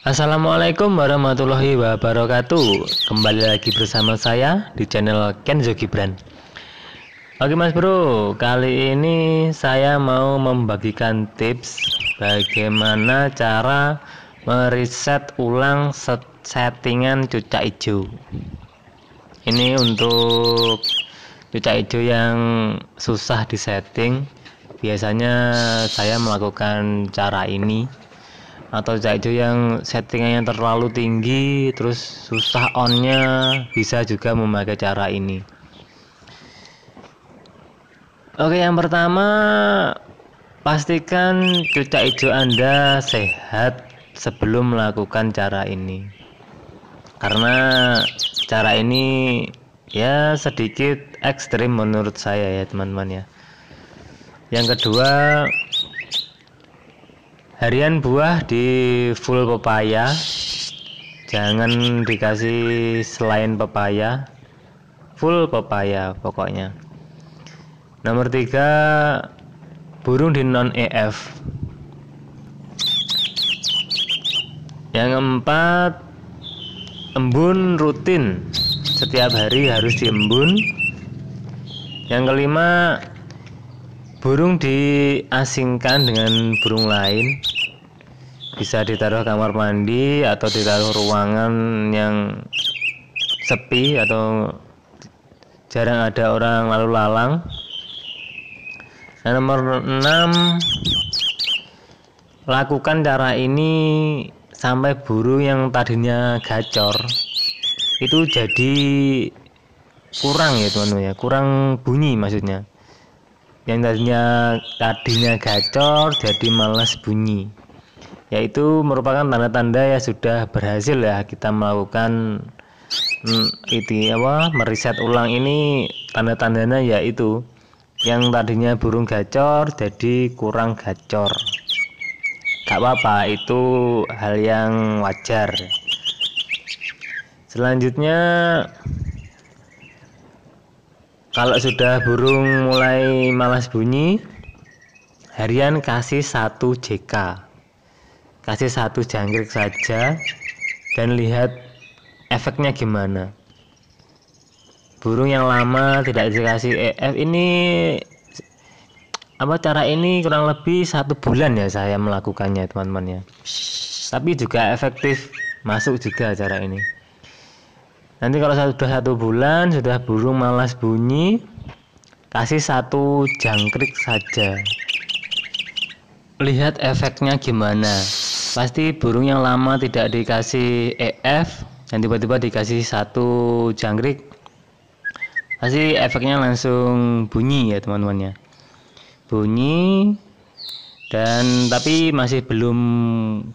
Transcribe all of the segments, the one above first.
Assalamualaikum warahmatullahi wabarakatuh Kembali lagi bersama saya di channel Kenzo Gibran Oke mas bro, kali ini saya mau membagikan tips Bagaimana cara mereset ulang settingan cucak hijau Ini untuk cucak hijau yang susah disetting Biasanya saya melakukan cara ini atau tidak yang settingannya terlalu tinggi terus susah onnya bisa juga memakai cara ini oke yang pertama pastikan cuaca hijau anda sehat sebelum melakukan cara ini karena cara ini ya sedikit ekstrim menurut saya ya teman-teman ya yang kedua harian buah di full pepaya jangan dikasih selain pepaya full pepaya pokoknya nomor tiga burung di non EF yang empat, embun rutin setiap hari harus diembun yang kelima Burung diasingkan dengan burung lain bisa ditaruh kamar mandi atau ditaruh ruangan yang sepi atau jarang ada orang lalu lalang. Nah, nomor 6 lakukan cara ini sampai burung yang tadinya gacor itu jadi kurang ya teman-teman ya kurang bunyi maksudnya yang tadinya tadinya gacor jadi malas bunyi yaitu merupakan tanda-tanda ya sudah berhasil ya kita melakukan hmm, itu apa meriset ulang ini tanda-tandanya yaitu yang tadinya burung gacor jadi kurang gacor gak apa-apa itu hal yang wajar selanjutnya kalau sudah burung mulai malas bunyi, harian kasih satu JK. Kasih satu jangkrik saja dan lihat efeknya gimana. Burung yang lama tidak dikasih EF ini apa cara ini kurang lebih satu bulan ya saya melakukannya teman-teman ya. Tapi juga efektif masuk juga cara ini nanti kalau sudah satu bulan sudah burung malas bunyi kasih satu jangkrik saja lihat efeknya gimana pasti burung yang lama tidak dikasih EF dan tiba-tiba dikasih satu jangkrik pasti efeknya langsung bunyi ya teman-temannya bunyi dan tapi masih belum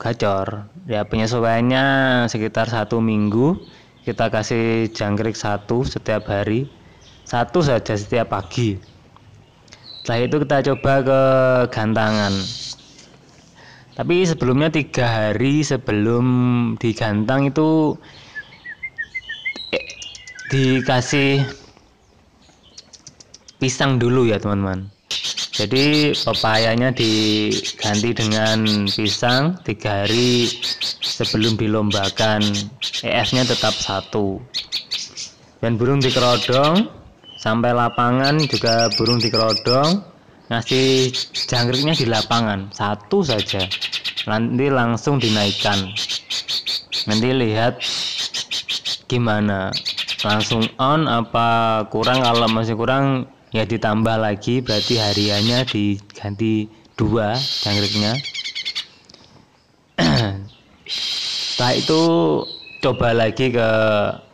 gacor ya penyesuaiannya sekitar satu minggu kita kasih jangkrik satu setiap hari satu saja setiap pagi setelah itu kita coba ke gantangan tapi sebelumnya tiga hari sebelum digantang itu eh, dikasih pisang dulu ya teman-teman jadi pepayanya diganti dengan pisang tiga hari sebelum dilombakan EF-nya tetap satu dan burung dikerodong sampai lapangan juga burung dikerodong ngasih jangkriknya di lapangan satu saja nanti langsung dinaikkan nanti lihat gimana langsung on apa kurang kalau masih kurang ya ditambah lagi berarti hariannya diganti dua jangkriknya setelah itu coba lagi ke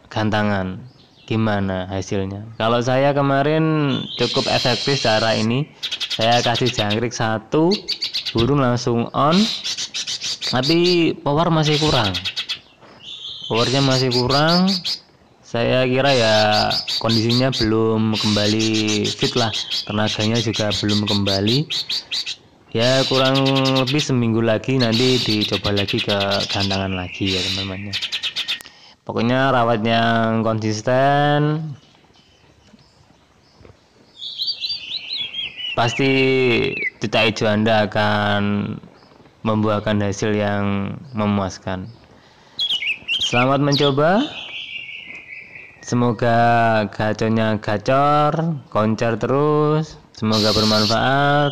gantangan gimana hasilnya kalau saya kemarin cukup efektif cara ini saya kasih jangkrik satu burung langsung on tapi power masih kurang powernya masih kurang saya kira ya kondisinya belum kembali fit lah tenaganya juga belum kembali ya kurang lebih seminggu lagi nanti dicoba lagi ke kandangan lagi ya teman-teman ya. pokoknya rawat yang konsisten pasti juta hijau anda akan membuahkan hasil yang memuaskan selamat mencoba semoga gacornya gacor koncer terus semoga bermanfaat